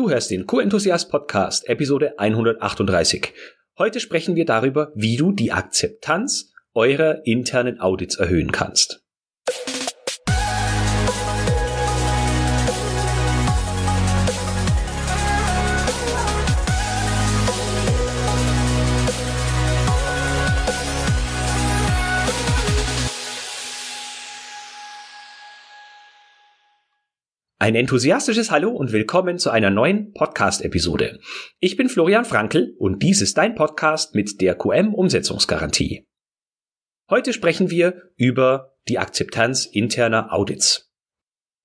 Du hörst den Co-Enthusiast Podcast, Episode 138. Heute sprechen wir darüber, wie du die Akzeptanz eurer internen Audits erhöhen kannst. Ein enthusiastisches Hallo und willkommen zu einer neuen Podcast-Episode. Ich bin Florian Frankl und dies ist dein Podcast mit der QM-Umsetzungsgarantie. Heute sprechen wir über die Akzeptanz interner Audits.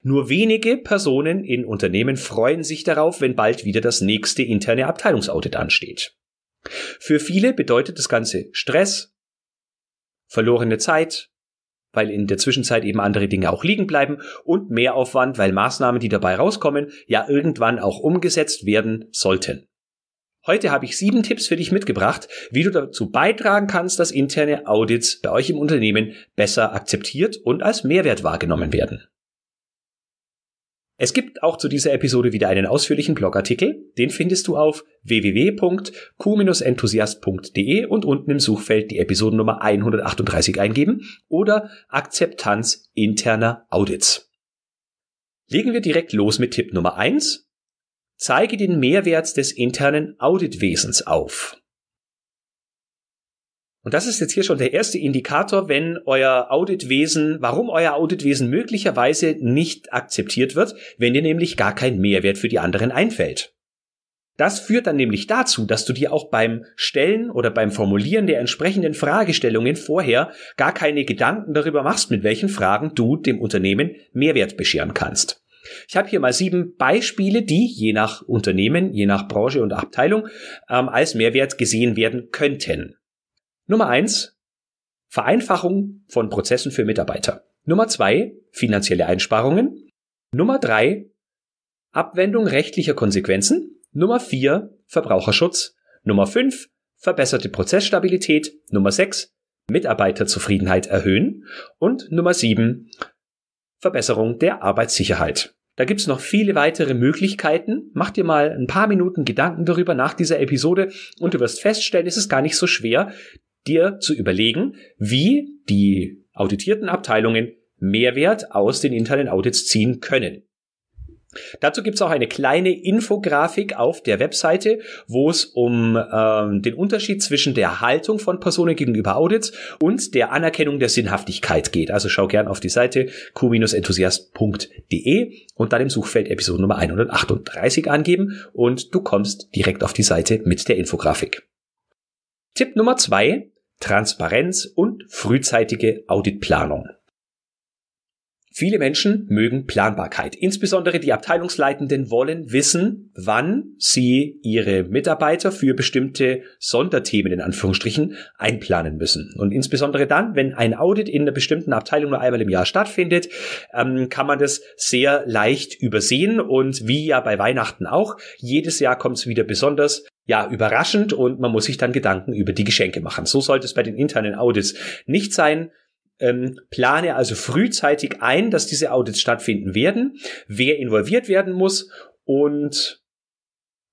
Nur wenige Personen in Unternehmen freuen sich darauf, wenn bald wieder das nächste interne Abteilungsaudit ansteht. Für viele bedeutet das Ganze Stress, verlorene Zeit, weil in der Zwischenzeit eben andere Dinge auch liegen bleiben und Mehraufwand, weil Maßnahmen, die dabei rauskommen, ja irgendwann auch umgesetzt werden sollten. Heute habe ich sieben Tipps für dich mitgebracht, wie du dazu beitragen kannst, dass interne Audits bei euch im Unternehmen besser akzeptiert und als Mehrwert wahrgenommen werden. Es gibt auch zu dieser Episode wieder einen ausführlichen Blogartikel. Den findest du auf www.q-enthusiast.de und unten im Suchfeld die Episodennummer 138 eingeben oder Akzeptanz interner Audits. Legen wir direkt los mit Tipp Nummer 1. Zeige den Mehrwert des internen Auditwesens auf. Und das ist jetzt hier schon der erste Indikator, wenn euer Auditwesen, warum euer Auditwesen möglicherweise nicht akzeptiert wird, wenn dir nämlich gar kein Mehrwert für die anderen einfällt. Das führt dann nämlich dazu, dass du dir auch beim Stellen oder beim Formulieren der entsprechenden Fragestellungen vorher gar keine Gedanken darüber machst, mit welchen Fragen du dem Unternehmen Mehrwert bescheren kannst. Ich habe hier mal sieben Beispiele, die je nach Unternehmen, je nach Branche und Abteilung ähm, als Mehrwert gesehen werden könnten. Nummer eins Vereinfachung von Prozessen für Mitarbeiter. Nummer zwei finanzielle Einsparungen. Nummer drei Abwendung rechtlicher Konsequenzen. Nummer vier Verbraucherschutz. Nummer fünf verbesserte Prozessstabilität. Nummer sechs Mitarbeiterzufriedenheit erhöhen. Und Nummer sieben Verbesserung der Arbeitssicherheit. Da gibt's noch viele weitere Möglichkeiten. Mach dir mal ein paar Minuten Gedanken darüber nach dieser Episode und du wirst feststellen, es ist gar nicht so schwer, dir zu überlegen, wie die auditierten Abteilungen Mehrwert aus den internen Audits ziehen können. Dazu gibt's auch eine kleine Infografik auf der Webseite, wo es um ähm, den Unterschied zwischen der Haltung von Personen gegenüber Audits und der Anerkennung der Sinnhaftigkeit geht. Also schau gern auf die Seite q-enthusiast.de und dann im Suchfeld Episode Nummer 138 angeben und du kommst direkt auf die Seite mit der Infografik. Tipp Nummer zwei Transparenz und frühzeitige Auditplanung. Viele Menschen mögen Planbarkeit. Insbesondere die Abteilungsleitenden wollen wissen, wann sie ihre Mitarbeiter für bestimmte Sonderthemen in Anführungsstrichen einplanen müssen. Und insbesondere dann, wenn ein Audit in einer bestimmten Abteilung nur einmal im Jahr stattfindet, ähm, kann man das sehr leicht übersehen. Und wie ja bei Weihnachten auch, jedes Jahr kommt es wieder besonders ja, überraschend und man muss sich dann Gedanken über die Geschenke machen. So sollte es bei den internen Audits nicht sein ähm, plane also frühzeitig ein, dass diese Audits stattfinden werden, wer involviert werden muss und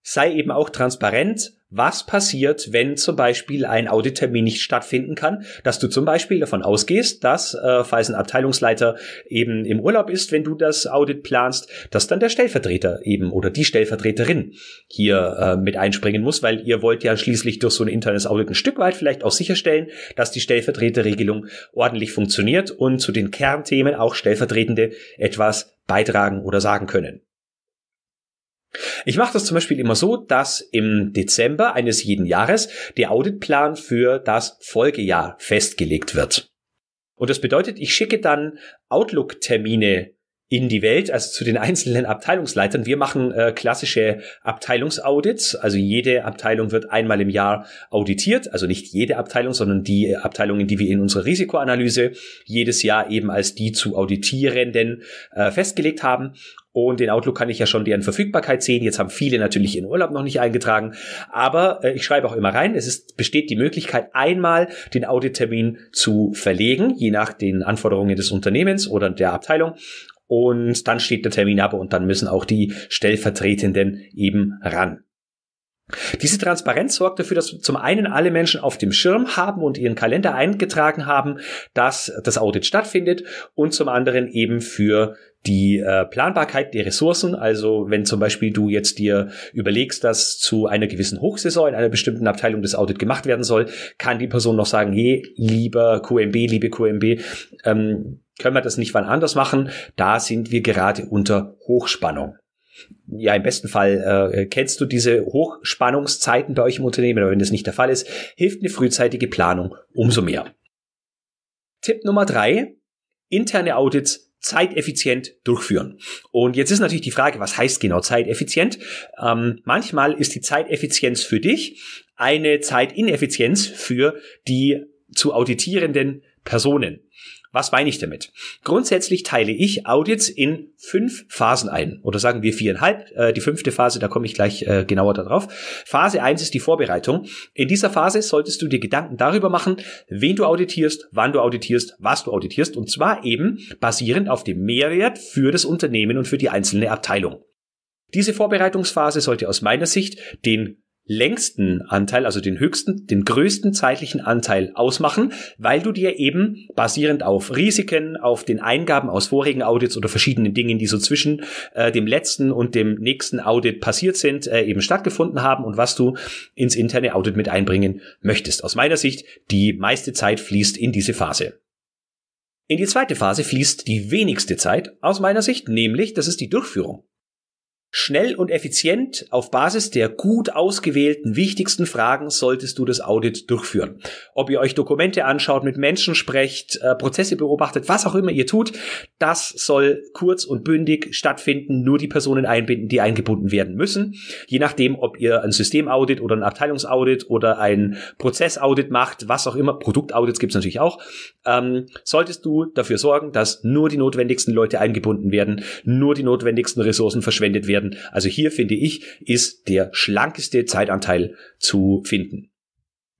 sei eben auch transparent, was passiert, wenn zum Beispiel ein Audittermin nicht stattfinden kann, dass du zum Beispiel davon ausgehst, dass, äh, falls ein Abteilungsleiter eben im Urlaub ist, wenn du das Audit planst, dass dann der Stellvertreter eben oder die Stellvertreterin hier äh, mit einspringen muss, weil ihr wollt ja schließlich durch so ein internes Audit ein Stück weit vielleicht auch sicherstellen, dass die Stellvertreterregelung ordentlich funktioniert und zu den Kernthemen auch Stellvertretende etwas beitragen oder sagen können. Ich mache das zum Beispiel immer so, dass im Dezember eines jeden Jahres der Auditplan für das Folgejahr festgelegt wird. Und das bedeutet, ich schicke dann Outlook-Termine in die Welt, also zu den einzelnen Abteilungsleitern. Wir machen äh, klassische Abteilungsaudits. Also jede Abteilung wird einmal im Jahr auditiert. Also nicht jede Abteilung, sondern die Abteilungen, die wir in unserer Risikoanalyse jedes Jahr eben als die zu auditierenden äh, festgelegt haben. Und den Outlook kann ich ja schon deren Verfügbarkeit sehen. Jetzt haben viele natürlich ihren Urlaub noch nicht eingetragen. Aber äh, ich schreibe auch immer rein, es ist, besteht die Möglichkeit, einmal den Audittermin zu verlegen, je nach den Anforderungen des Unternehmens oder der Abteilung und dann steht der Termin ab und dann müssen auch die Stellvertretenden eben ran. Diese Transparenz sorgt dafür, dass zum einen alle Menschen auf dem Schirm haben und ihren Kalender eingetragen haben, dass das Audit stattfindet und zum anderen eben für die äh, Planbarkeit der Ressourcen. Also wenn zum Beispiel du jetzt dir überlegst, dass zu einer gewissen Hochsaison in einer bestimmten Abteilung das Audit gemacht werden soll, kann die Person noch sagen, hey, lieber QMB, liebe QMB, ähm, können wir das nicht wann anders machen? Da sind wir gerade unter Hochspannung ja, im besten Fall äh, kennst du diese Hochspannungszeiten bei euch im Unternehmen, aber wenn das nicht der Fall ist, hilft eine frühzeitige Planung umso mehr. Tipp Nummer drei, interne Audits zeiteffizient durchführen. Und jetzt ist natürlich die Frage, was heißt genau zeiteffizient? Ähm, manchmal ist die Zeiteffizienz für dich eine Zeitineffizienz für die zu auditierenden Personen. Was meine ich damit? Grundsätzlich teile ich Audits in fünf Phasen ein. Oder sagen wir viereinhalb. Äh, die fünfte Phase, da komme ich gleich äh, genauer darauf. Phase eins ist die Vorbereitung. In dieser Phase solltest du dir Gedanken darüber machen, wen du auditierst, wann du auditierst, was du auditierst. Und zwar eben basierend auf dem Mehrwert für das Unternehmen und für die einzelne Abteilung. Diese Vorbereitungsphase sollte aus meiner Sicht den längsten Anteil, also den höchsten, den größten zeitlichen Anteil ausmachen, weil du dir eben basierend auf Risiken, auf den Eingaben aus vorigen Audits oder verschiedenen Dingen, die so zwischen äh, dem letzten und dem nächsten Audit passiert sind, äh, eben stattgefunden haben und was du ins interne Audit mit einbringen möchtest. Aus meiner Sicht, die meiste Zeit fließt in diese Phase. In die zweite Phase fließt die wenigste Zeit aus meiner Sicht, nämlich das ist die Durchführung. Schnell und effizient auf Basis der gut ausgewählten wichtigsten Fragen solltest du das Audit durchführen. Ob ihr euch Dokumente anschaut, mit Menschen sprecht, äh, Prozesse beobachtet, was auch immer ihr tut, das soll kurz und bündig stattfinden, nur die Personen einbinden, die eingebunden werden müssen. Je nachdem, ob ihr ein Systemaudit oder ein Abteilungsaudit oder ein Prozessaudit macht, was auch immer, Produktaudits gibt's natürlich auch, ähm, solltest du dafür sorgen, dass nur die notwendigsten Leute eingebunden werden, nur die notwendigsten Ressourcen verschwendet werden werden. Also hier finde ich, ist der schlankeste Zeitanteil zu finden.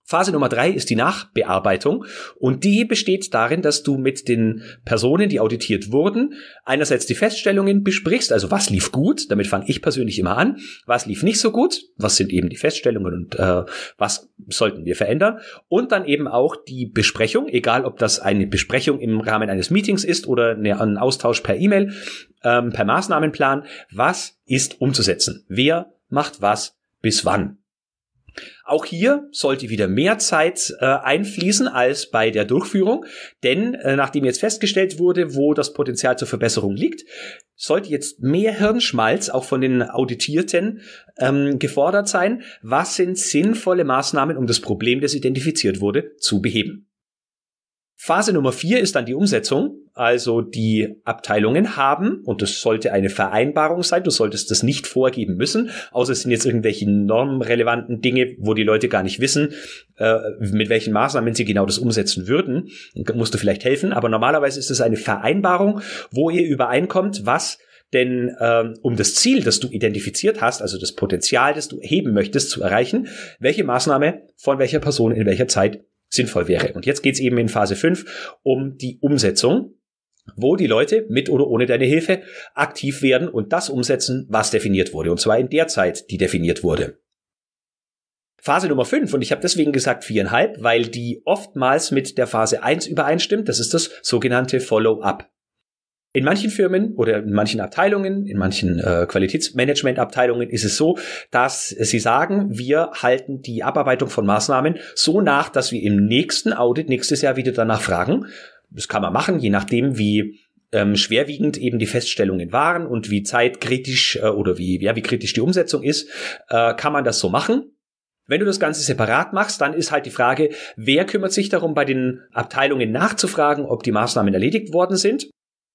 Phase Nummer drei ist die Nachbearbeitung und die besteht darin, dass du mit den Personen, die auditiert wurden, einerseits die Feststellungen besprichst, also was lief gut, damit fange ich persönlich immer an, was lief nicht so gut, was sind eben die Feststellungen und äh, was sollten wir verändern und dann eben auch die Besprechung, egal ob das eine Besprechung im Rahmen eines Meetings ist oder ein Austausch per E-Mail, ähm, per Maßnahmenplan, was ist umzusetzen, wer macht was bis wann. Auch hier sollte wieder mehr Zeit äh, einfließen als bei der Durchführung, denn äh, nachdem jetzt festgestellt wurde, wo das Potenzial zur Verbesserung liegt, sollte jetzt mehr Hirnschmalz auch von den Auditierten ähm, gefordert sein. Was sind sinnvolle Maßnahmen, um das Problem, das identifiziert wurde, zu beheben? Phase Nummer vier ist dann die Umsetzung. Also die Abteilungen haben, und das sollte eine Vereinbarung sein, du solltest das nicht vorgeben müssen, außer es sind jetzt irgendwelche normrelevanten Dinge, wo die Leute gar nicht wissen, äh, mit welchen Maßnahmen sie genau das umsetzen würden, dann musst du vielleicht helfen, aber normalerweise ist es eine Vereinbarung, wo ihr übereinkommt, was denn ähm, um das Ziel, das du identifiziert hast, also das Potenzial, das du heben möchtest, zu erreichen, welche Maßnahme von welcher Person in welcher Zeit sinnvoll wäre. Und jetzt geht's eben in Phase 5 um die Umsetzung wo die Leute mit oder ohne deine Hilfe aktiv werden und das umsetzen, was definiert wurde, und zwar in der Zeit, die definiert wurde. Phase Nummer 5, und ich habe deswegen gesagt viereinhalb, weil die oftmals mit der Phase 1 übereinstimmt, das ist das sogenannte Follow-up. In manchen Firmen oder in manchen Abteilungen, in manchen äh, Qualitätsmanagement-Abteilungen ist es so, dass sie sagen, wir halten die Abarbeitung von Maßnahmen so nach, dass wir im nächsten Audit nächstes Jahr wieder danach fragen, das kann man machen, je nachdem, wie ähm, schwerwiegend eben die Feststellungen waren und wie zeitkritisch äh, oder wie, ja, wie kritisch die Umsetzung ist, äh, kann man das so machen. Wenn du das Ganze separat machst, dann ist halt die Frage, wer kümmert sich darum, bei den Abteilungen nachzufragen, ob die Maßnahmen erledigt worden sind?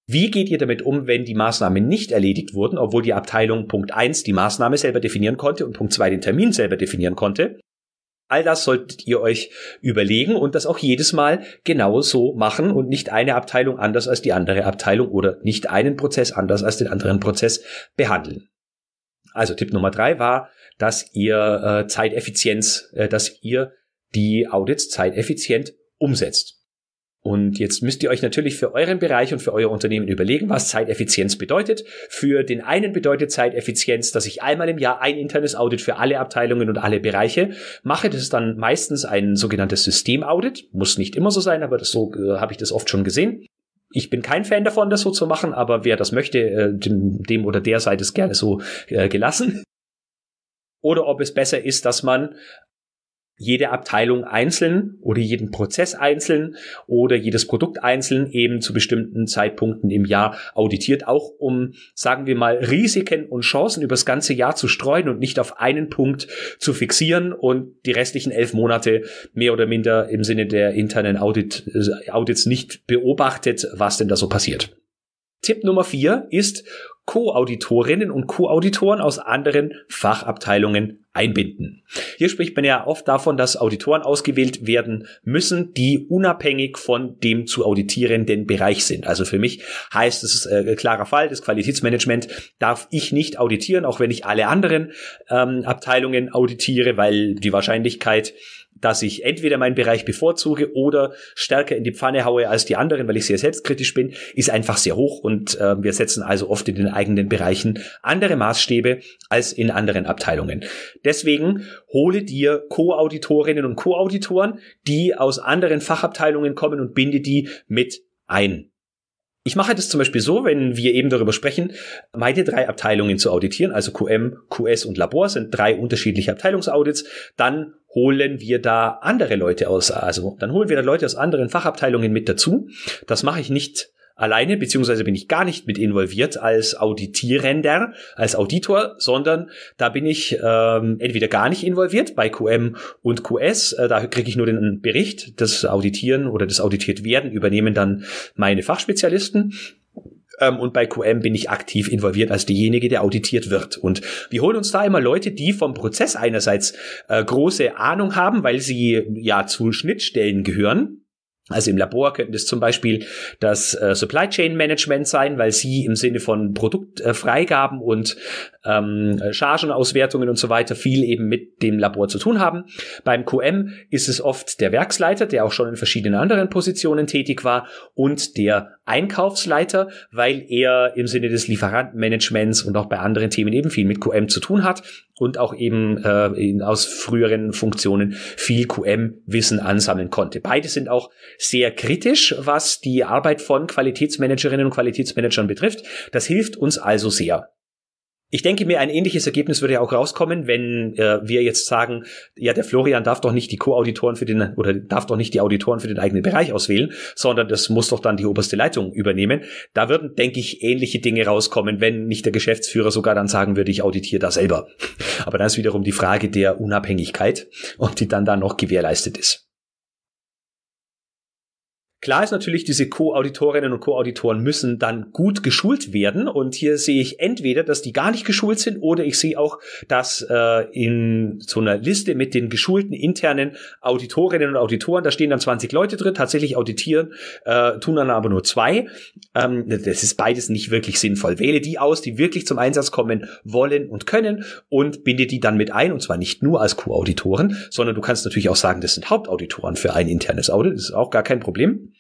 Wie geht ihr damit um, wenn die Maßnahmen nicht erledigt wurden, obwohl die Abteilung Punkt 1 die Maßnahme selber definieren konnte und Punkt 2 den Termin selber definieren konnte? All das solltet ihr euch überlegen und das auch jedes Mal genau so machen und nicht eine Abteilung anders als die andere Abteilung oder nicht einen Prozess anders als den anderen Prozess behandeln. Also Tipp Nummer drei war, dass ihr äh, Zeiteffizienz, äh, dass ihr die Audits zeiteffizient umsetzt. Und jetzt müsst ihr euch natürlich für euren Bereich und für euer Unternehmen überlegen, was Zeiteffizienz bedeutet. Für den einen bedeutet Zeiteffizienz, dass ich einmal im Jahr ein internes Audit für alle Abteilungen und alle Bereiche mache. Das ist dann meistens ein sogenanntes Systemaudit. Muss nicht immer so sein, aber das so äh, habe ich das oft schon gesehen. Ich bin kein Fan davon, das so zu machen, aber wer das möchte, äh, dem, dem, oder der sei das gerne so äh, gelassen. Oder ob es besser ist, dass man jede Abteilung einzeln oder jeden Prozess einzeln oder jedes Produkt einzeln eben zu bestimmten Zeitpunkten im Jahr auditiert, auch um, sagen wir mal, Risiken und Chancen übers ganze Jahr zu streuen und nicht auf einen Punkt zu fixieren und die restlichen elf Monate mehr oder minder im Sinne der internen Audit, äh, Audits nicht beobachtet, was denn da so passiert. Tipp Nummer vier ist, Co-Auditorinnen und Co-Auditoren aus anderen Fachabteilungen einbinden. Hier spricht man ja oft davon, dass Auditoren ausgewählt werden müssen, die unabhängig von dem zu auditierenden Bereich sind. Also für mich heißt es äh, klarer Fall, das Qualitätsmanagement darf ich nicht auditieren, auch wenn ich alle anderen ähm, Abteilungen auditiere, weil die Wahrscheinlichkeit dass ich entweder meinen Bereich bevorzuge oder stärker in die Pfanne haue als die anderen, weil ich sehr selbstkritisch bin, ist einfach sehr hoch und äh, wir setzen also oft in den eigenen Bereichen andere Maßstäbe als in anderen Abteilungen. Deswegen hole dir Co-Auditorinnen und Co-Auditoren, die aus anderen Fachabteilungen kommen und binde die mit ein. Ich mache das zum Beispiel so, wenn wir eben darüber sprechen, meine drei Abteilungen zu auditieren, also QM, QS und Labor sind drei unterschiedliche Abteilungsaudits, dann holen wir da andere Leute aus, also dann holen wir da Leute aus anderen Fachabteilungen mit dazu. Das mache ich nicht alleine, beziehungsweise bin ich gar nicht mit involviert als Auditierender, als Auditor, sondern da bin ich ähm, entweder gar nicht involviert bei QM und QS, äh, da kriege ich nur den Bericht, das Auditieren oder das Auditiert werden übernehmen dann meine Fachspezialisten ähm, und bei QM bin ich aktiv involviert als diejenige, der auditiert wird. Und wir holen uns da immer Leute, die vom Prozess einerseits äh, große Ahnung haben, weil sie ja zu Schnittstellen gehören also im Labor könnten es zum Beispiel das äh, Supply Chain Management sein, weil sie im Sinne von Produktfreigaben äh, und ähm, Chargenauswertungen und so weiter viel eben mit dem Labor zu tun haben. Beim QM ist es oft der Werksleiter, der auch schon in verschiedenen anderen Positionen tätig war und der Einkaufsleiter, weil er im Sinne des Lieferantenmanagements und auch bei anderen Themen eben viel mit QM zu tun hat und auch eben äh, aus früheren Funktionen viel QM-Wissen ansammeln konnte. Beide sind auch sehr kritisch, was die Arbeit von Qualitätsmanagerinnen und Qualitätsmanagern betrifft. Das hilft uns also sehr. Ich denke mir, ein ähnliches Ergebnis würde ja auch rauskommen, wenn äh, wir jetzt sagen, ja, der Florian darf doch nicht die Co-Auditoren für den oder darf doch nicht die Auditoren für den eigenen Bereich auswählen, sondern das muss doch dann die oberste Leitung übernehmen. Da würden, denke ich, ähnliche Dinge rauskommen, wenn nicht der Geschäftsführer sogar dann sagen würde, ich auditiere da selber. Aber dann ist wiederum die Frage der Unabhängigkeit, ob die dann da noch gewährleistet ist. Klar ist natürlich, diese Co-Auditorinnen und Co-Auditoren müssen dann gut geschult werden. Und hier sehe ich entweder, dass die gar nicht geschult sind, oder ich sehe auch, dass äh, in so einer Liste mit den geschulten internen Auditorinnen und Auditoren, da stehen dann 20 Leute drin, tatsächlich auditieren, äh, tun dann aber nur zwei. Ähm, das ist beides nicht wirklich sinnvoll. Wähle die aus, die wirklich zum Einsatz kommen wollen und können und binde die dann mit ein, und zwar nicht nur als Co-Auditoren, sondern du kannst natürlich auch sagen, das sind Hauptauditoren für ein internes Audit, das ist auch gar kein Problem.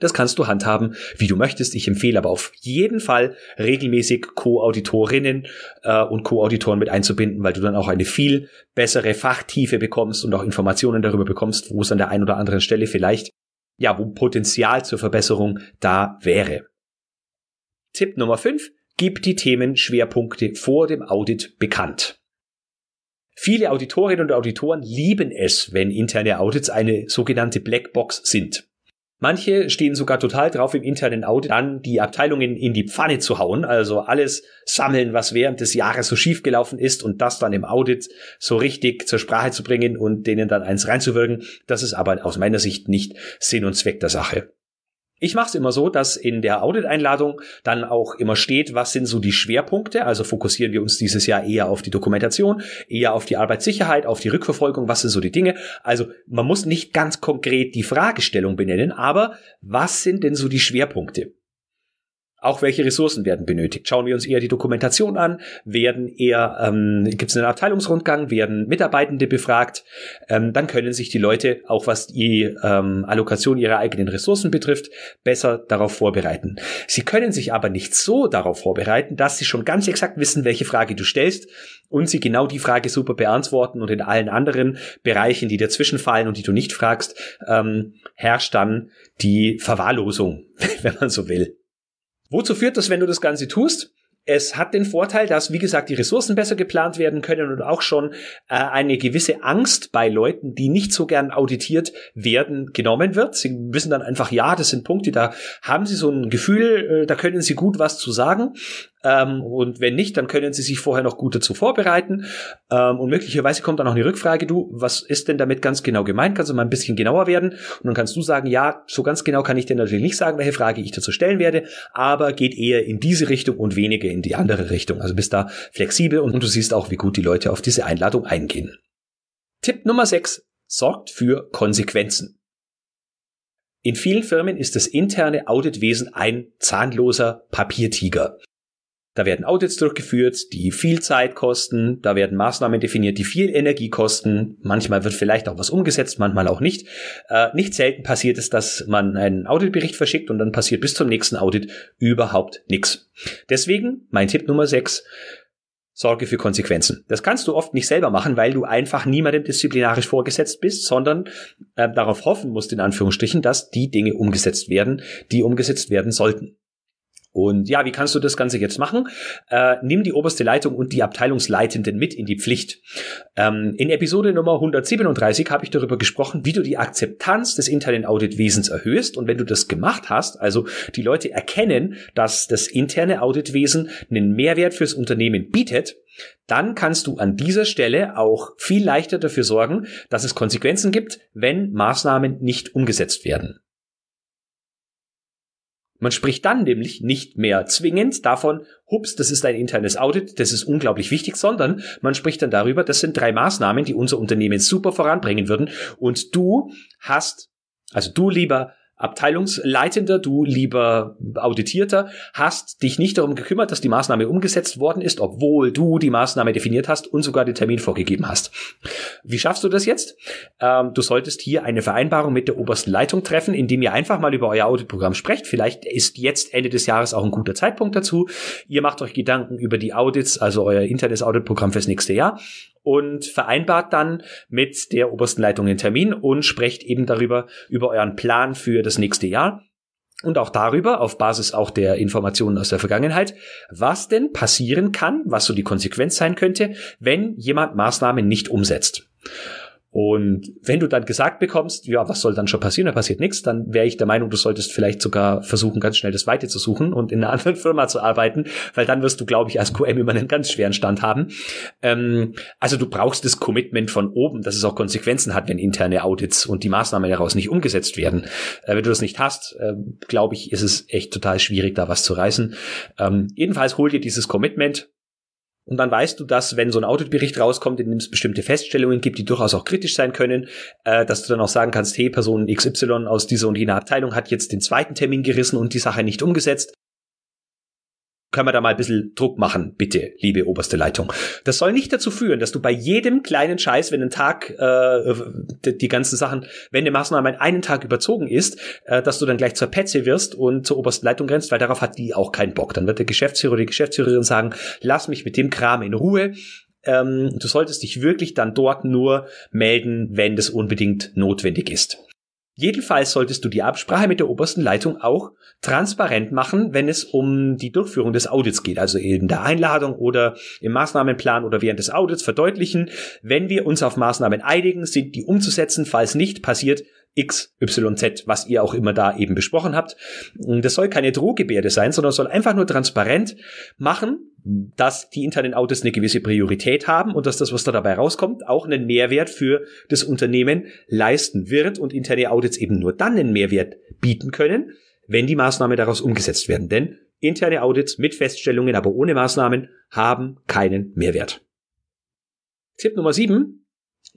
Das kannst du handhaben, wie du möchtest. Ich empfehle aber auf jeden Fall regelmäßig Co-Auditorinnen äh, und Co-Auditoren mit einzubinden, weil du dann auch eine viel bessere Fachtiefe bekommst und auch Informationen darüber bekommst, wo es an der einen oder anderen Stelle vielleicht, ja, wo Potenzial zur Verbesserung da wäre. Tipp Nummer 5. Gib die Themenschwerpunkte vor dem Audit bekannt. Viele Auditorinnen und Auditoren lieben es, wenn interne Audits eine sogenannte Blackbox sind. Manche stehen sogar total drauf, im internen Audit an die Abteilungen in die Pfanne zu hauen, also alles sammeln, was während des Jahres so schiefgelaufen ist und das dann im Audit so richtig zur Sprache zu bringen und denen dann eins reinzuwirken. Das ist aber aus meiner Sicht nicht Sinn und Zweck der Sache. Ich mache es immer so, dass in der Audit-Einladung dann auch immer steht, was sind so die Schwerpunkte. Also fokussieren wir uns dieses Jahr eher auf die Dokumentation, eher auf die Arbeitssicherheit, auf die Rückverfolgung, was sind so die Dinge. Also man muss nicht ganz konkret die Fragestellung benennen, aber was sind denn so die Schwerpunkte? Auch welche Ressourcen werden benötigt? Schauen wir uns eher die Dokumentation an, werden eher, ähm, gibt es einen Abteilungsrundgang, werden Mitarbeitende befragt, ähm, dann können sich die Leute, auch was die ähm, Allokation ihrer eigenen Ressourcen betrifft, besser darauf vorbereiten. Sie können sich aber nicht so darauf vorbereiten, dass sie schon ganz exakt wissen, welche Frage du stellst und sie genau die Frage super beantworten und in allen anderen Bereichen, die dazwischen fallen und die du nicht fragst, ähm, herrscht dann die Verwahrlosung, wenn man so will. Wozu führt das, wenn du das Ganze tust? Es hat den Vorteil, dass, wie gesagt, die Ressourcen besser geplant werden können und auch schon äh, eine gewisse Angst bei Leuten, die nicht so gern auditiert werden, genommen wird. Sie wissen dann einfach, ja, das sind Punkte, da haben sie so ein Gefühl, äh, da können sie gut was zu sagen. Ähm, und wenn nicht, dann können Sie sich vorher noch gut dazu vorbereiten. Ähm, und möglicherweise kommt dann auch eine Rückfrage, du, was ist denn damit ganz genau gemeint? Kannst du mal ein bisschen genauer werden? Und dann kannst du sagen, ja, so ganz genau kann ich dir natürlich nicht sagen, welche Frage ich dazu stellen werde, aber geht eher in diese Richtung und weniger in die andere Richtung. Also bist da flexibel und, und du siehst auch, wie gut die Leute auf diese Einladung eingehen. Tipp Nummer 6. Sorgt für Konsequenzen. In vielen Firmen ist das interne Auditwesen ein zahnloser Papiertiger. Da werden Audits durchgeführt, die viel Zeit kosten, da werden Maßnahmen definiert, die viel Energie kosten. Manchmal wird vielleicht auch was umgesetzt, manchmal auch nicht. Äh, nicht selten passiert es, dass man einen Auditbericht verschickt und dann passiert bis zum nächsten Audit überhaupt nichts. Deswegen mein Tipp Nummer 6. Sorge für Konsequenzen. Das kannst du oft nicht selber machen, weil du einfach niemandem disziplinarisch vorgesetzt bist, sondern äh, darauf hoffen musst, in Anführungsstrichen, dass die Dinge umgesetzt werden, die umgesetzt werden sollten. Und ja, wie kannst du das Ganze jetzt machen? Äh, nimm die oberste Leitung und die Abteilungsleitenden mit in die Pflicht. Ähm, in Episode Nummer 137 habe ich darüber gesprochen, wie du die Akzeptanz des internen Auditwesens erhöhst. Und wenn du das gemacht hast, also die Leute erkennen, dass das interne Auditwesen einen Mehrwert fürs Unternehmen bietet, dann kannst du an dieser Stelle auch viel leichter dafür sorgen, dass es Konsequenzen gibt, wenn Maßnahmen nicht umgesetzt werden. Man spricht dann nämlich nicht mehr zwingend davon, hups, das ist ein internes Audit, das ist unglaublich wichtig, sondern man spricht dann darüber, das sind drei Maßnahmen, die unser Unternehmen super voranbringen würden und du hast, also du lieber Abteilungsleitender, du lieber Auditierter, hast dich nicht darum gekümmert, dass die Maßnahme umgesetzt worden ist, obwohl du die Maßnahme definiert hast und sogar den Termin vorgegeben hast. Wie schaffst du das jetzt? Ähm, du solltest hier eine Vereinbarung mit der obersten Leitung treffen, indem ihr einfach mal über euer Auditprogramm sprecht. Vielleicht ist jetzt Ende des Jahres auch ein guter Zeitpunkt dazu. Ihr macht euch Gedanken über die Audits, also euer internes Auditprogramm fürs nächste Jahr und vereinbart dann mit der obersten Leitung den Termin und sprecht eben darüber, über euren Plan für das nächste Jahr und auch darüber, auf Basis auch der Informationen aus der Vergangenheit, was denn passieren kann, was so die Konsequenz sein könnte, wenn jemand Maßnahmen nicht umsetzt. Und wenn du dann gesagt bekommst, ja, was soll dann schon passieren, da passiert nichts, dann wäre ich der Meinung, du solltest vielleicht sogar versuchen, ganz schnell das Weite zu suchen und in einer anderen Firma zu arbeiten, weil dann wirst du, glaube ich, als QM immer einen ganz schweren Stand haben. Ähm, also du brauchst das Commitment von oben, dass es auch Konsequenzen hat, wenn interne Audits und die Maßnahmen daraus nicht umgesetzt werden. Äh, wenn du das nicht hast, äh, glaube ich, ist es echt total schwierig, da was zu reißen. Ähm, jedenfalls hol dir dieses Commitment, und dann weißt du, dass wenn so ein Auditbericht rauskommt, in dem es bestimmte Feststellungen gibt, die durchaus auch kritisch sein können, äh, dass du dann auch sagen kannst, hey, Person XY aus dieser und jener Abteilung hat jetzt den zweiten Termin gerissen und die Sache nicht umgesetzt können wir da mal ein bisschen Druck machen, bitte, liebe oberste Leitung. Das soll nicht dazu führen, dass du bei jedem kleinen Scheiß, wenn ein Tag äh, die, die ganzen Sachen, wenn eine Maßnahme an einem Tag überzogen ist, äh, dass du dann gleich zur Petze wirst und zur obersten Leitung grenzt, weil darauf hat die auch keinen Bock. Dann wird der Geschäftsführer oder die Geschäftsführerin sagen, lass mich mit dem Kram in Ruhe. Ähm, du solltest dich wirklich dann dort nur melden, wenn das unbedingt notwendig ist. Jedenfalls solltest du die Absprache mit der obersten Leitung auch transparent machen, wenn es um die Durchführung des Audits geht, also in der Einladung oder im Maßnahmenplan oder während des Audits verdeutlichen, wenn wir uns auf Maßnahmen einigen, sind die umzusetzen, falls nicht, passiert X, Y, Z, was ihr auch immer da eben besprochen habt. Das soll keine Drohgebärde sein, sondern soll einfach nur transparent machen, dass die internen Autos eine gewisse Priorität haben und dass das, was da dabei rauskommt, auch einen Mehrwert für das Unternehmen leisten wird und interne Audits eben nur dann einen Mehrwert bieten können, wenn die Maßnahmen daraus umgesetzt werden. Denn interne Audits mit Feststellungen, aber ohne Maßnahmen haben keinen Mehrwert. Tipp Nummer sieben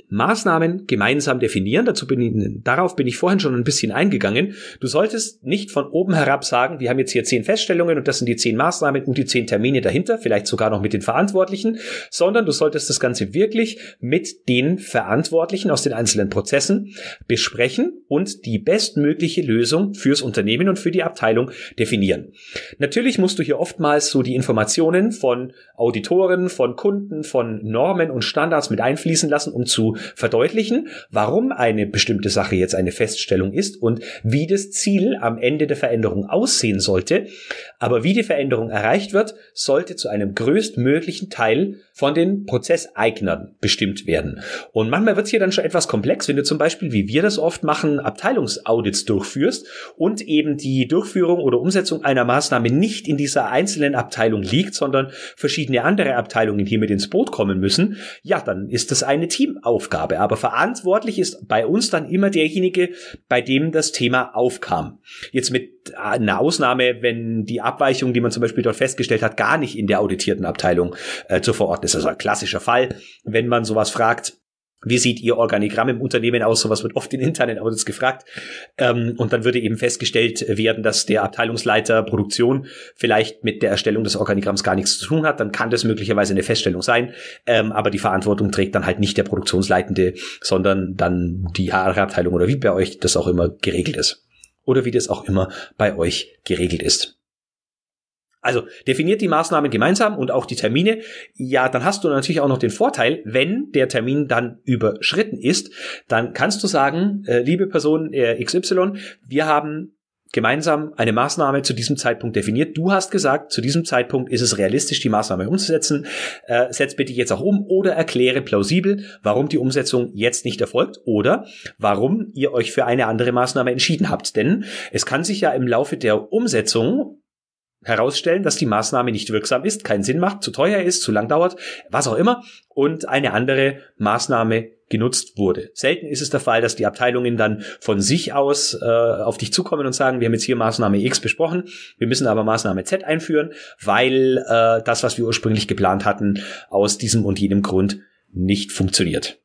Maßnahmen gemeinsam definieren. Dazu bin ich, darauf bin ich vorhin schon ein bisschen eingegangen. Du solltest nicht von oben herab sagen, wir haben jetzt hier zehn Feststellungen und das sind die zehn Maßnahmen und die zehn Termine dahinter, vielleicht sogar noch mit den Verantwortlichen, sondern du solltest das Ganze wirklich mit den Verantwortlichen aus den einzelnen Prozessen besprechen und die bestmögliche Lösung fürs Unternehmen und für die Abteilung definieren. Natürlich musst du hier oftmals so die Informationen von Auditoren, von Kunden, von Normen und Standards mit einfließen lassen, um zu zu verdeutlichen, warum eine bestimmte Sache jetzt eine Feststellung ist und wie das Ziel am Ende der Veränderung aussehen sollte. Aber wie die Veränderung erreicht wird, sollte zu einem größtmöglichen Teil von den Prozesseignern bestimmt werden. Und manchmal wird es hier dann schon etwas komplex, wenn du zum Beispiel, wie wir das oft machen, Abteilungsaudits durchführst und eben die Durchführung oder Umsetzung einer Maßnahme nicht in dieser einzelnen Abteilung liegt, sondern verschiedene andere Abteilungen hier mit ins Boot kommen müssen. Ja, dann ist das eine Team Aufgabe. Aber verantwortlich ist bei uns dann immer derjenige, bei dem das Thema aufkam. Jetzt mit äh, einer Ausnahme, wenn die Abweichung, die man zum Beispiel dort festgestellt hat, gar nicht in der auditierten Abteilung äh, zu verorten ist. Also ein klassischer Fall, wenn man sowas fragt, wie sieht Ihr Organigramm im Unternehmen aus? Sowas wird oft in internen Audits gefragt. Ähm, und dann würde eben festgestellt werden, dass der Abteilungsleiter Produktion vielleicht mit der Erstellung des Organigramms gar nichts zu tun hat. Dann kann das möglicherweise eine Feststellung sein. Ähm, aber die Verantwortung trägt dann halt nicht der Produktionsleitende, sondern dann die HR-Abteilung oder wie bei euch das auch immer geregelt ist. Oder wie das auch immer bei euch geregelt ist. Also definiert die Maßnahmen gemeinsam und auch die Termine. Ja, dann hast du natürlich auch noch den Vorteil, wenn der Termin dann überschritten ist, dann kannst du sagen, äh, liebe Person äh, XY, wir haben gemeinsam eine Maßnahme zu diesem Zeitpunkt definiert. Du hast gesagt, zu diesem Zeitpunkt ist es realistisch, die Maßnahme umzusetzen. Äh, setz bitte jetzt auch um oder erkläre plausibel, warum die Umsetzung jetzt nicht erfolgt oder warum ihr euch für eine andere Maßnahme entschieden habt. Denn es kann sich ja im Laufe der Umsetzung herausstellen, dass die Maßnahme nicht wirksam ist, keinen Sinn macht, zu teuer ist, zu lang dauert, was auch immer, und eine andere Maßnahme genutzt wurde. Selten ist es der Fall, dass die Abteilungen dann von sich aus äh, auf dich zukommen und sagen, wir haben jetzt hier Maßnahme X besprochen, wir müssen aber Maßnahme Z einführen, weil äh, das, was wir ursprünglich geplant hatten, aus diesem und jenem Grund nicht funktioniert.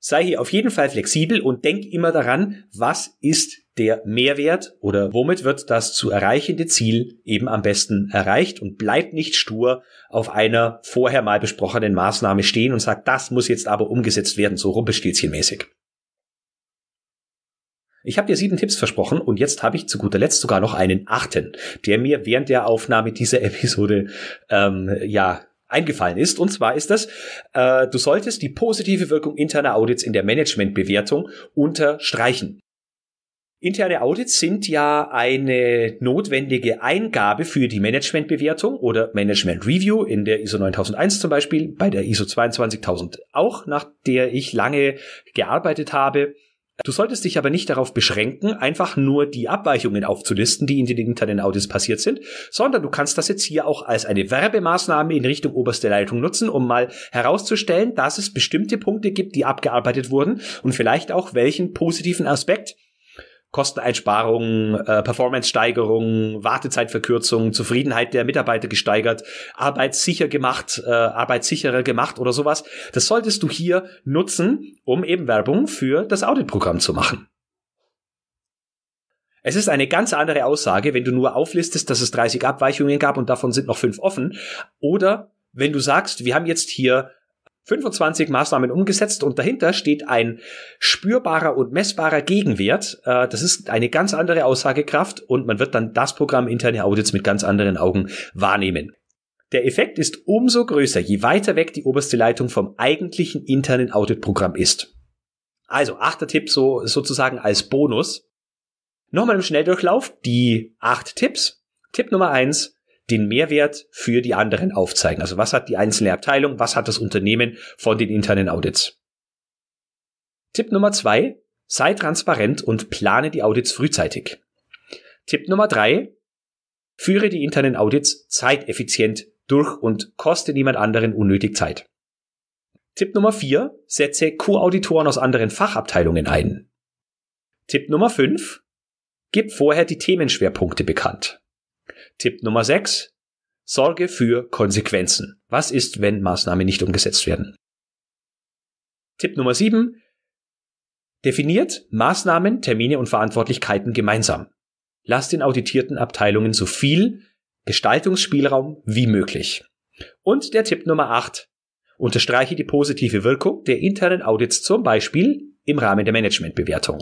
Sei hier auf jeden Fall flexibel und denk immer daran, was ist der Mehrwert oder womit wird das zu erreichende Ziel eben am besten erreicht und bleib nicht stur auf einer vorher mal besprochenen Maßnahme stehen und sag, das muss jetzt aber umgesetzt werden, so rumpelstilzchenmäßig. Ich habe dir sieben Tipps versprochen und jetzt habe ich zu guter Letzt sogar noch einen achten, der mir während der Aufnahme dieser Episode ähm, ja eingefallen ist. Und zwar ist das, äh, du solltest die positive Wirkung interner Audits in der Managementbewertung unterstreichen. Interne Audits sind ja eine notwendige Eingabe für die Managementbewertung oder Management Review in der ISO 9001 zum Beispiel, bei der ISO 22000 auch, nach der ich lange gearbeitet habe. Du solltest dich aber nicht darauf beschränken, einfach nur die Abweichungen aufzulisten, die in den internen Audits passiert sind, sondern du kannst das jetzt hier auch als eine Werbemaßnahme in Richtung oberste Leitung nutzen, um mal herauszustellen, dass es bestimmte Punkte gibt, die abgearbeitet wurden und vielleicht auch welchen positiven Aspekt Kosteneinsparungen, äh, Performance-Steigerungen, Wartezeitverkürzungen, Zufriedenheit der Mitarbeiter gesteigert, arbeitssicher gemacht, äh, arbeitssicherer gemacht oder sowas. Das solltest du hier nutzen, um eben Werbung für das Auditprogramm zu machen. Es ist eine ganz andere Aussage, wenn du nur auflistest, dass es 30 Abweichungen gab und davon sind noch fünf offen. Oder wenn du sagst, wir haben jetzt hier 25 Maßnahmen umgesetzt und dahinter steht ein spürbarer und messbarer Gegenwert. Äh, das ist eine ganz andere Aussagekraft und man wird dann das Programm interne Audits mit ganz anderen Augen wahrnehmen. Der Effekt ist umso größer, je weiter weg die oberste Leitung vom eigentlichen internen Auditprogramm ist. Also achter Tipp so, sozusagen als Bonus. Nochmal im Schnelldurchlauf die acht Tipps. Tipp Nummer eins: den Mehrwert für die anderen aufzeigen. Also was hat die einzelne Abteilung, was hat das Unternehmen von den internen Audits? Tipp Nummer zwei, sei transparent und plane die Audits frühzeitig. Tipp Nummer drei, führe die internen Audits zeiteffizient durch und koste niemand anderen unnötig Zeit. Tipp Nummer vier, setze Co-Auditoren aus anderen Fachabteilungen ein. Tipp Nummer fünf, gib vorher die Themenschwerpunkte bekannt. Tipp Nummer 6. Sorge für Konsequenzen. Was ist, wenn Maßnahmen nicht umgesetzt werden? Tipp Nummer 7. Definiert Maßnahmen, Termine und Verantwortlichkeiten gemeinsam. Lasst den auditierten Abteilungen so viel Gestaltungsspielraum wie möglich. Und der Tipp Nummer 8. Unterstreiche die positive Wirkung der internen Audits zum Beispiel im Rahmen der Managementbewertung.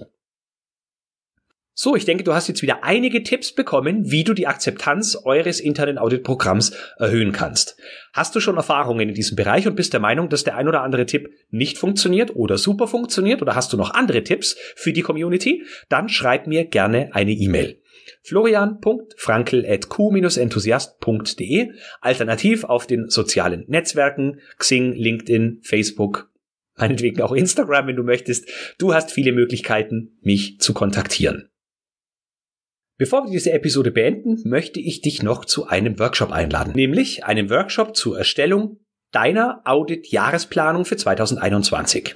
So, ich denke, du hast jetzt wieder einige Tipps bekommen, wie du die Akzeptanz eures internen Auditprogramms erhöhen kannst. Hast du schon Erfahrungen in diesem Bereich und bist der Meinung, dass der ein oder andere Tipp nicht funktioniert oder super funktioniert oder hast du noch andere Tipps für die Community? Dann schreib mir gerne eine E-Mail. Florian.frankel.q-enthusiast.de Alternativ auf den sozialen Netzwerken Xing, LinkedIn, Facebook, meinetwegen auch Instagram, wenn du möchtest. Du hast viele Möglichkeiten, mich zu kontaktieren. Bevor wir diese Episode beenden, möchte ich dich noch zu einem Workshop einladen, nämlich einem Workshop zur Erstellung deiner Audit-Jahresplanung für 2021.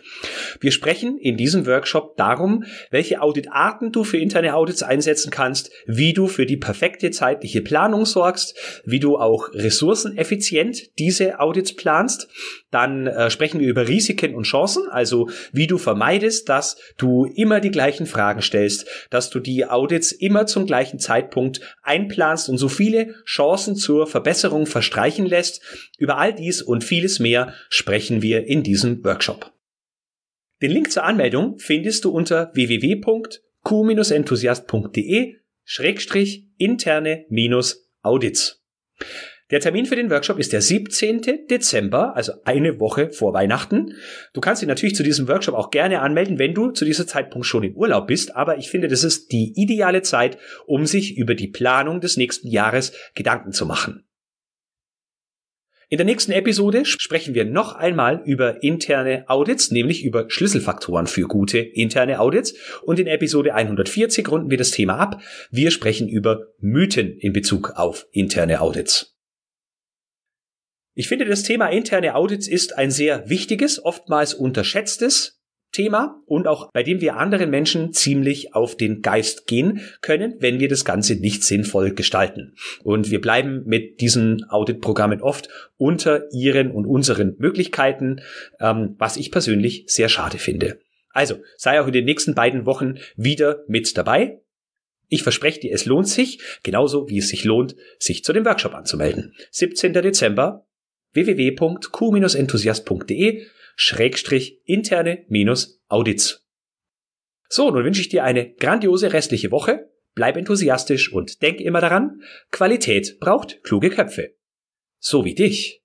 Wir sprechen in diesem Workshop darum, welche Auditarten du für interne Audits einsetzen kannst, wie du für die perfekte zeitliche Planung sorgst, wie du auch ressourceneffizient diese Audits planst. Dann äh, sprechen wir über Risiken und Chancen, also wie du vermeidest, dass du immer die gleichen Fragen stellst, dass du die Audits immer zum gleichen Zeitpunkt einplanst und so viele Chancen zur Verbesserung verstreichen lässt. Über all dies und vieles mehr sprechen wir in diesem Workshop. Den Link zur Anmeldung findest du unter www.q-enthusiast.de-interne-audits. Der Termin für den Workshop ist der 17. Dezember, also eine Woche vor Weihnachten. Du kannst dich natürlich zu diesem Workshop auch gerne anmelden, wenn du zu diesem Zeitpunkt schon im Urlaub bist, aber ich finde, das ist die ideale Zeit, um sich über die Planung des nächsten Jahres Gedanken zu machen. In der nächsten Episode sprechen wir noch einmal über interne Audits, nämlich über Schlüsselfaktoren für gute interne Audits. Und in Episode 140 runden wir das Thema ab. Wir sprechen über Mythen in Bezug auf interne Audits. Ich finde, das Thema interne Audits ist ein sehr wichtiges, oftmals unterschätztes Thema und auch bei dem wir anderen Menschen ziemlich auf den Geist gehen können, wenn wir das Ganze nicht sinnvoll gestalten. Und wir bleiben mit diesen Auditprogrammen oft unter ihren und unseren Möglichkeiten, ähm, was ich persönlich sehr schade finde. Also sei auch in den nächsten beiden Wochen wieder mit dabei. Ich verspreche dir, es lohnt sich, genauso wie es sich lohnt, sich zu dem Workshop anzumelden. 17. Dezember www.q-enthusiast.de schrägstrich interne minus Audits. So, nun wünsche ich dir eine grandiose restliche Woche. Bleib enthusiastisch und denk immer daran, Qualität braucht kluge Köpfe. So wie dich.